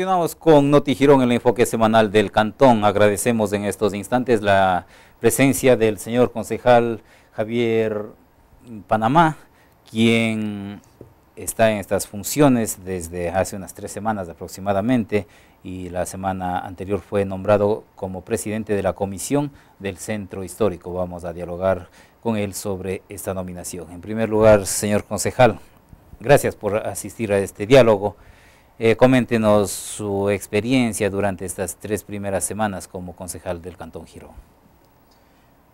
Continuamos con en el enfoque semanal del Cantón. Agradecemos en estos instantes la presencia del señor concejal Javier Panamá, quien está en estas funciones desde hace unas tres semanas aproximadamente y la semana anterior fue nombrado como presidente de la comisión del Centro Histórico. Vamos a dialogar con él sobre esta nominación. En primer lugar, señor concejal, gracias por asistir a este diálogo. Eh, coméntenos su experiencia durante estas tres primeras semanas como concejal del Cantón Girón.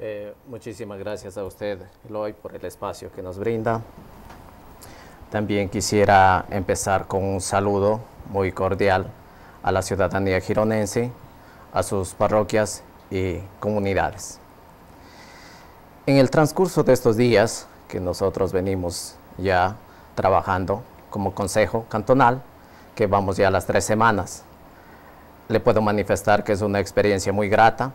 Eh, muchísimas gracias a usted, Eloy, por el espacio que nos brinda. También quisiera empezar con un saludo muy cordial a la ciudadanía gironense, a sus parroquias y comunidades. En el transcurso de estos días que nosotros venimos ya trabajando como Consejo Cantonal, que vamos ya a las tres semanas. Le puedo manifestar que es una experiencia muy grata,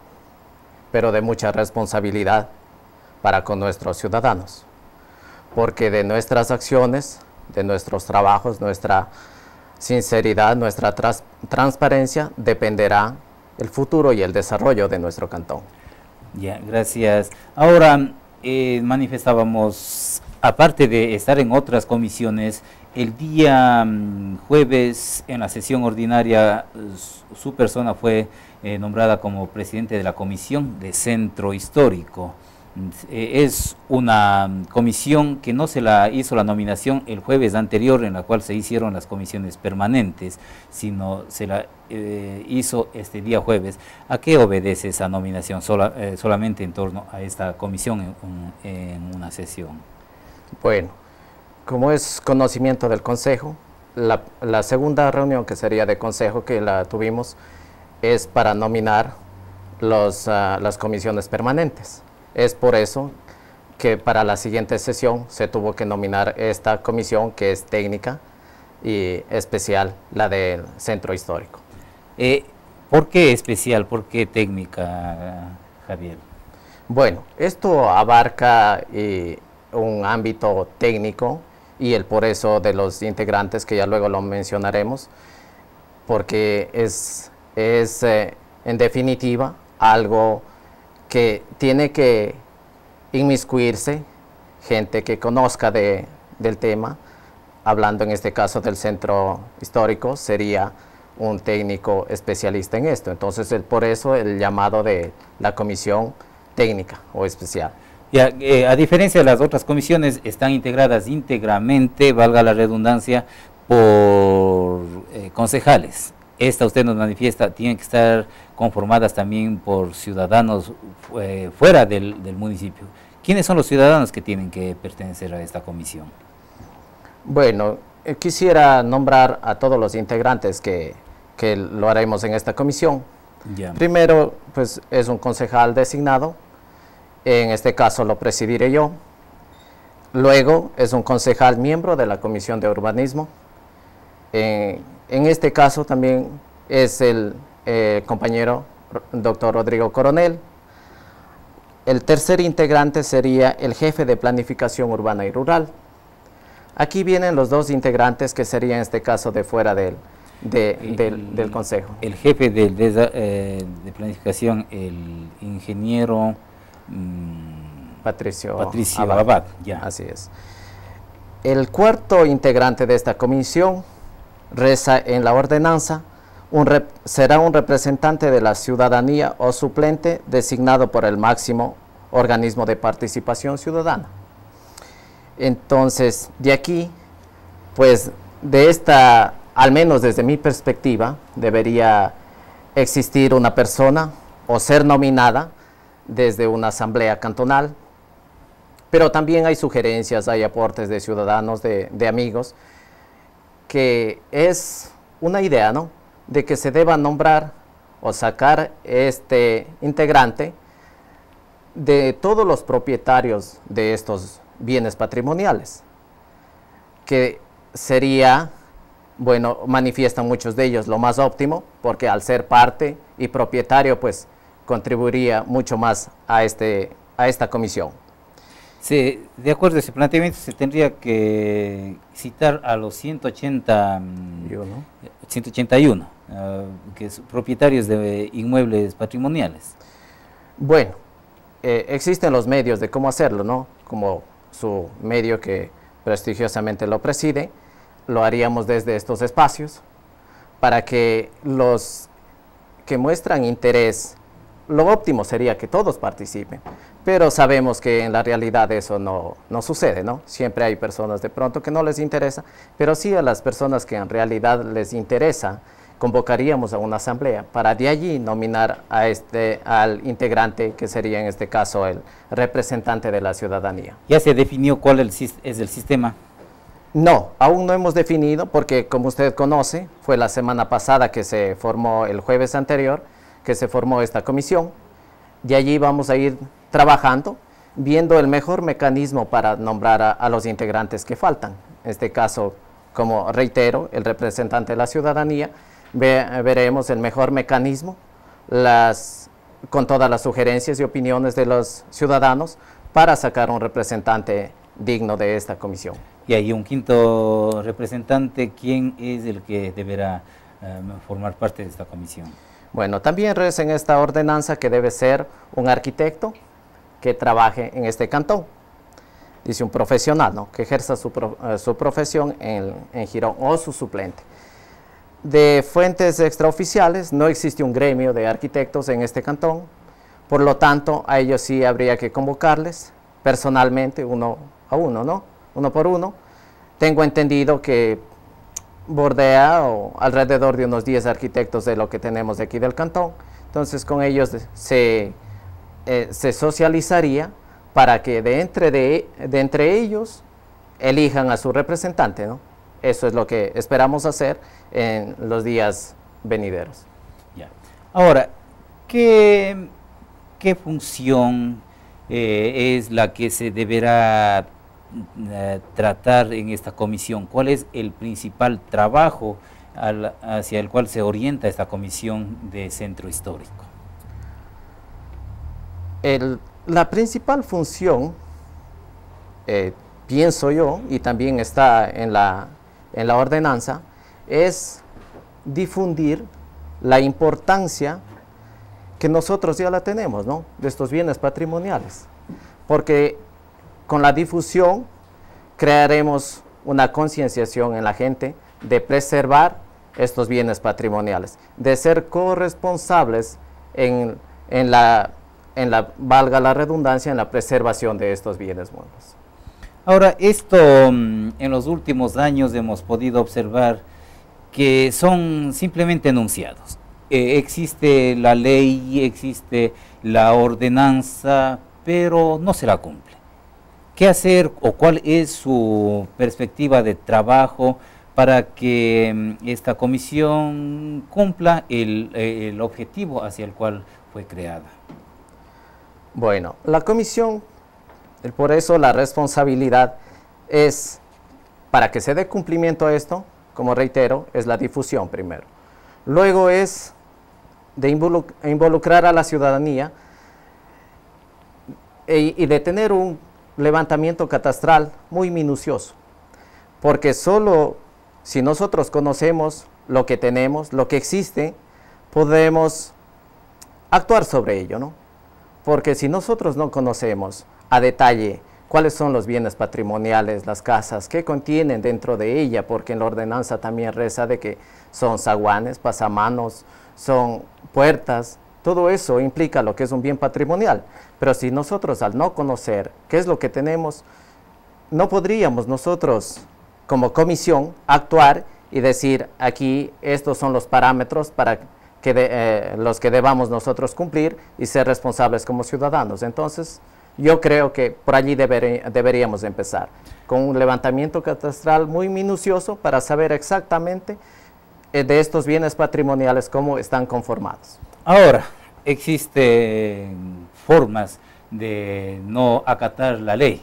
pero de mucha responsabilidad para con nuestros ciudadanos, porque de nuestras acciones, de nuestros trabajos, nuestra sinceridad, nuestra transparencia, dependerá el futuro y el desarrollo de nuestro cantón. Ya, gracias. Ahora, eh, manifestábamos, aparte de estar en otras comisiones, el día mm, jueves, en la sesión ordinaria, su persona fue eh, nombrada como presidente de la Comisión de Centro Histórico. Mm, e-, es una mm, comisión que no se la hizo la nominación el jueves anterior, en la cual se hicieron las comisiones permanentes, sino se la eh, hizo este día jueves. ¿A qué obedece esa nominación eh, solamente en torno a esta comisión en una sesión? Bueno, como es conocimiento del Consejo, la, segunda reunión que sería de Consejo que la tuvimos es para nominar ah, las comisiones permanentes. Es por eso que para la siguiente sesión se tuvo que nominar esta comisión que es técnica y especial, la del Centro Histórico. Eh, ¿Por qué especial? ¿Por qué técnica, Javier? Bueno, esto abarca eh, un ámbito técnico y el por eso de los integrantes, que ya luego lo mencionaremos, porque es, eh, en definitiva algo que tiene que inmiscuirse gente que conozca del tema, hablando en este caso del centro histórico, sería un técnico especialista en esto. Entonces, el, por eso el llamado de la comisión técnica o especial. Eh, a diferencia de las otras comisiones, están integradas íntegramente, valga la redundancia, por eh, concejales. Esta usted nos manifiesta, tiene que estar conformadas también por ciudadanos eh, fuera del, municipio. ¿Quiénes son los ciudadanos que tienen que pertenecer a esta comisión? Bueno, quisiera nombrar a todos los integrantes que, lo haremos en esta comisión. Primero, pues es un concejal designado, en este caso lo presidiré yo. Luego es un concejal miembro de la Comisión de Urbanismo. Eh, en este caso también es el eh, compañero doctor Rodrigo Coronel. El tercer integrante sería el jefe de planificación urbana y rural. Aquí vienen los dos integrantes que serían en este caso de fuera del, consejo. El jefe eh, de planificación, el ingeniero... Mm, Patricio, Patricio Abad. ya. Así es. El cuarto integrante de esta comisión reza en la ordenanza un será un representante de la ciudadanía o suplente designado por el máximo organismo de participación ciudadana. Entonces, de aquí, pues de esta, al menos desde mi perspectiva, debería existir una persona o ser nominada desde una asamblea cantonal, pero también hay sugerencias, hay aportes de ciudadanos, de, amigos, que es una idea, ¿no? De que se deba nombrar o sacar este integrante de todos los propietarios de estos bienes patrimoniales, que sería, bueno, manifiestan muchos de ellos lo más óptimo, porque al ser parte y propietario, pues contribuiría mucho más a, este, a esta comisión. Sí, de acuerdo a ese planteamiento se tendría que citar a los 180, 181 eh, eh, que son propietarios de inmuebles patrimoniales. Bueno, eh, existen los medios de cómo hacerlo, ¿no? Como su medio que prestigiosamente lo preside, lo haríamos desde estos espacios para que los que muestran interés lo óptimo sería que todos participen, pero sabemos que en la realidad eso no, sucede, ¿no? Siempre hay personas de pronto que no les interesa, pero sí a las personas que en realidad les interesa, convocaríamos a una asamblea para de allí nominar a este, al integrante que sería en este caso el representante de la ciudadanía. ¿Ya se definió cuál es el sistema? No, aún no hemos definido porque como usted conoce, fue la semana pasada que se formó el jueves anterior, que se formó esta comisión. y allí vamos a ir trabajando, viendo el mejor mecanismo para nombrar a, los integrantes que faltan. En este caso, como reitero, el representante de la ciudadanía, veremos el mejor mecanismo las, con todas las sugerencias y opiniones de los ciudadanos para sacar un representante digno de esta comisión. Y hay un quinto representante, ¿quién es el que deberá eh, formar parte de esta comisión? Bueno, también reza en esta ordenanza que debe ser un arquitecto que trabaje en este cantón. Dice un profesional, ¿no? Que ejerza eh, su, profesión en, en Girón o su suplente. De fuentes extraoficiales, no existe un gremio de arquitectos en este cantón, por lo tanto, a ellos sí habría que convocarles personalmente, uno a uno, ¿no? Uno por uno. Tengo entendido que bordea o alrededor de unos 10 arquitectos de lo que tenemos de aquí del cantón. Entonces con ellos eh, se, socializaría para que de entre, de entre ellos elijan a su representante. ¿no? Eso es lo que esperamos hacer en los días venideros. Ahora, ¿qué, qué función eh, es la que se deberá eh, tratar en esta comisión? ¿Cuál es el principal trabajo hacia el cual se orienta esta comisión de centro histórico? la principal función, eh, pienso yo, y también está en la, en la ordenanza, es difundir la importancia que nosotros ya la tenemos, ¿no? De estos bienes patrimoniales. Porque con la difusión crearemos una concienciación en la gente de preservar estos bienes patrimoniales, de ser corresponsables en, la, valga la redundancia, en la preservación de estos bienes muebles. Ahora, esto mm, en los últimos años hemos podido observar que son simplemente enunciados. Eh, existe la ley, existe la ordenanza, pero no se la cumple. ¿Qué hacer o cuál es su perspectiva de trabajo para que mm, esta comisión cumpla eh, el, objetivo hacia el cual fue creada? Bueno, la comisión, por eso la responsabilidad es, para que se dé cumplimiento a esto, como reitero, es la difusión primero. Luego es de involucrar a la ciudadanía e, y de tener un levantamiento catastral muy minucioso, porque solo si nosotros conocemos lo que tenemos, lo que existe, podemos actuar sobre ello, ¿no? Porque si nosotros no conocemos a detalle cuáles son los bienes patrimoniales, las casas, qué contienen dentro de ella, porque en la ordenanza también reza de que son zaguanes, pasamanos, son puertas, todo eso implica lo que es un bien patrimonial. Pero si nosotros al no conocer qué es lo que tenemos, no podríamos nosotros como comisión actuar y decir aquí estos son los parámetros para que eh, los que debamos nosotros cumplir y ser responsables como ciudadanos. Entonces, yo creo que por allí deberíamos empezar, con un levantamiento catastral muy minucioso para saber exactamente eh, de estos bienes patrimoniales cómo están conformados. Ahora, existen formas de no acatar la ley,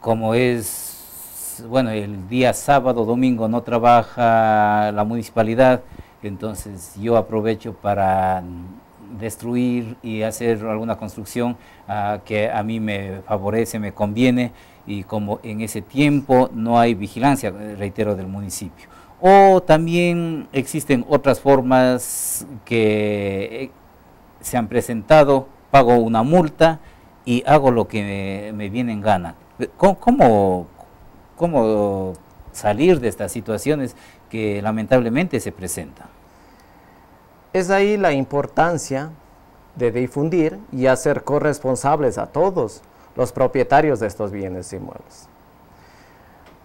como es, bueno, el día sábado, domingo no trabaja la municipalidad, entonces yo aprovecho para destruir y hacer alguna construcción ah, que a mí me favorece, me conviene, y como en ese tiempo no hay vigilancia, reitero, del municipio o también existen otras formas que eh, se han presentado, pago una multa y hago lo que me, viene en gana. cómo, salir de estas situaciones que lamentablemente se presentan? Es ahí la importancia de difundir y hacer corresponsables a todos los propietarios de estos bienes inmuebles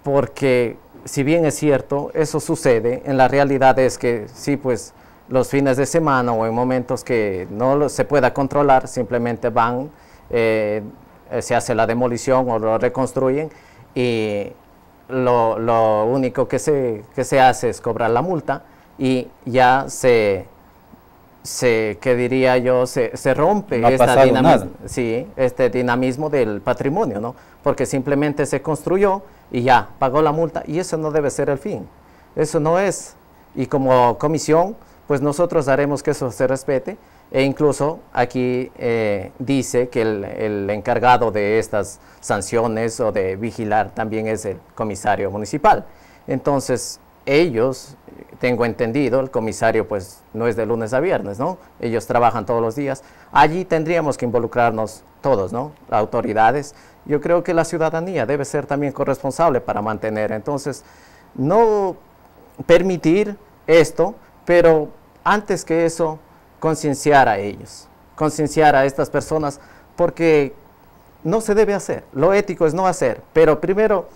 porque si bien es cierto, eso sucede, en la realidad es que sí, pues los fines de semana o en momentos que no se pueda controlar, simplemente van, eh, eh, se hace la demolición o lo reconstruyen y lo, único que se, hace es cobrar la multa y ya se, se diría yo, se, rompe esta este dinamismo del patrimonio, ¿no? porque simplemente se construyó y ya, pagó la multa y eso no debe ser el fin. Eso no es. Y como comisión, pues nosotros haremos que eso se respete e incluso aquí eh, dice que el, el, encargado de estas sanciones o de vigilar también es el comisario municipal. Entonces, ellos, tengo entendido, el comisario pues no es de lunes a viernes, ¿no? Ellos trabajan todos los días. Allí tendríamos que involucrarnos todos, ¿no? Autoridades, yo creo que la ciudadanía debe ser también corresponsable para mantener. Entonces, no permitir esto, pero antes que eso, concienciar a ellos, concienciar a estas personas, porque no se debe hacer. Lo ético es no hacer, pero primero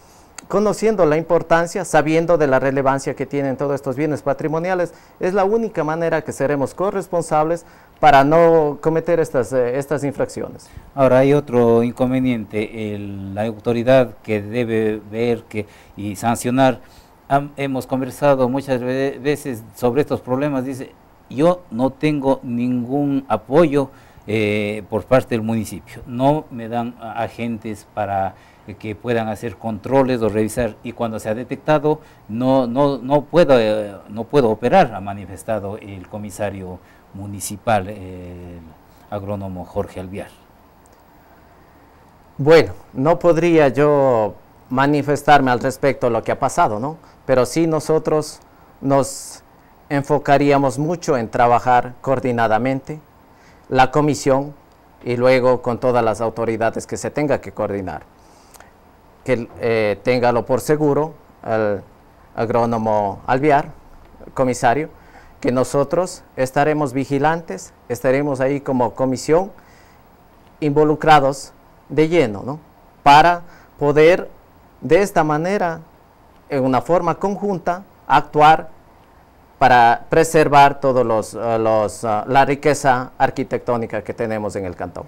conociendo la importancia, sabiendo de la relevancia que tienen todos estos bienes patrimoniales, es la única manera que seremos corresponsables para no cometer estas, eh, estas infracciones. Ahora hay otro inconveniente, el, la autoridad que debe ver que, y sancionar, hemos conversado muchas veces sobre estos problemas, dice, yo no tengo ningún apoyo eh, por parte del municipio, no me dan agentes para que puedan hacer controles o revisar y cuando se ha detectado no no no puedo eh, no puedo operar ha manifestado el comisario municipal, eh, el agrónomo Jorge Alviar. Bueno, no podría yo manifestarme al respecto lo que ha pasado, ¿no? Pero sí nosotros nos enfocaríamos mucho en trabajar coordinadamente la comisión y luego con todas las autoridades que se tenga que coordinar. Que eh, téngalo por seguro el agrónomo Alviar, comisario, que nosotros estaremos vigilantes, estaremos ahí como comisión involucrados de lleno, ¿no? Para poder de esta manera, en una forma conjunta, actuar para preservar todos los, eh, los, eh, la riqueza arquitectónica que tenemos en el cantón.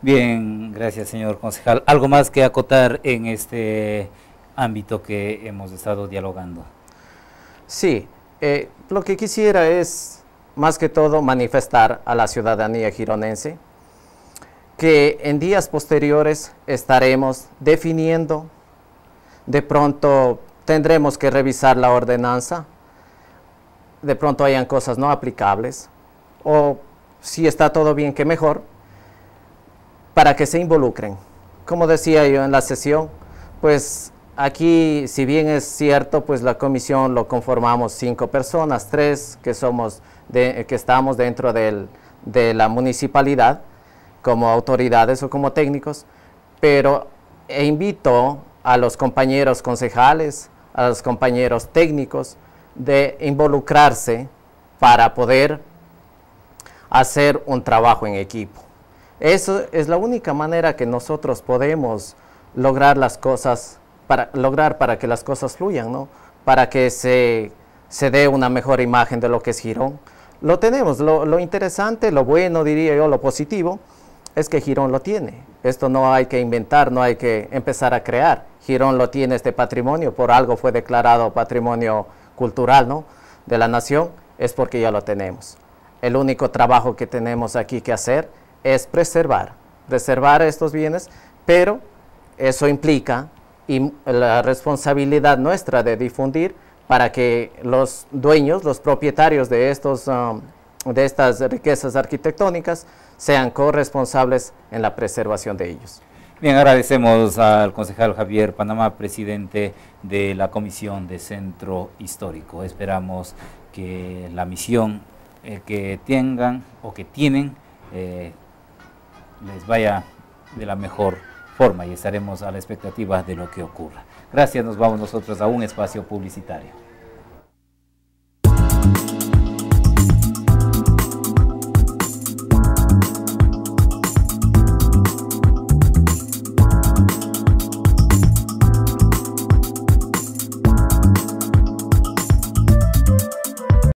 Bien, gracias señor concejal. ¿Algo más que acotar en este ámbito que hemos estado dialogando? Sí, eh, lo que quisiera es, más que todo, manifestar a la ciudadanía gironense que en días posteriores estaremos definiendo, de pronto tendremos que revisar la ordenanza, de pronto hayan cosas no aplicables, o si está todo bien, que mejor, para que se involucren. Como decía yo en la sesión, pues Aquí, si bien es cierto, pues la comisión lo conformamos cinco personas, tres que somos que estamos dentro de la municipalidad como autoridades o como técnicos, pero e invito a los compañeros concejales, a los compañeros técnicos de involucrarse para poder hacer un trabajo en equipo. Eso es la única manera que nosotros podemos lograr las cosas para lograr para que las cosas fluyan, Para que se, se dé una mejor imagen de lo que es Girón. Lo tenemos, lo, interesante, lo bueno diría yo, lo positivo, es que Girón lo tiene. Esto no hay que inventar, no hay que empezar a crear. Girón lo tiene este patrimonio, por algo fue declarado patrimonio cultural ¿no? de la nación, es porque ya lo tenemos. El único trabajo que tenemos aquí que hacer es preservar, preservar estos bienes, pero eso implica y la responsabilidad nuestra de difundir para que los dueños, los propietarios de, estos, um, de estas riquezas arquitectónicas sean corresponsables en la preservación de ellos. Bien, agradecemos al concejal Javier Panamá, presidente de la Comisión de Centro Histórico. Esperamos que la misión eh, que tengan o que tienen eh, les vaya de la mejor manera forma y estaremos a la expectativa de lo que ocurra. Gracias, nos vamos nosotros a un espacio publicitario.